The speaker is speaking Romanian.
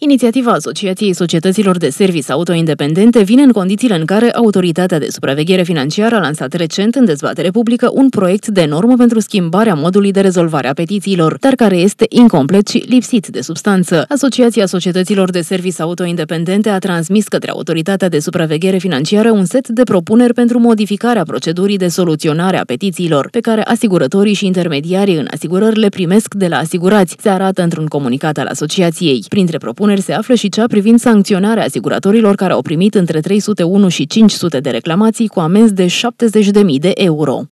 Inițiativa Asociației Societăților de Servicii Auto Independente vine în condițiile în care Autoritatea de Supraveghere Financiară a lansat recent în dezbatere publică un proiect de normă pentru schimbarea modului de rezolvare a petițiilor, dar care este incomplet și lipsit de substanță. Asociația Societăților de Servicii Auto Independente a transmis către Autoritatea de Supraveghere Financiară un set de propuneri pentru modificarea procedurii de soluționare a petițiilor, pe care asigurătorii și intermediarii în asigurări le primesc de la asigurați, se arată într-un comunicat al asociației. Printre propuneri propuneri se află și cea privind sancționarea asiguratorilor care au primit între 301 și 500 de reclamații cu amenzi de 70.000 de euro.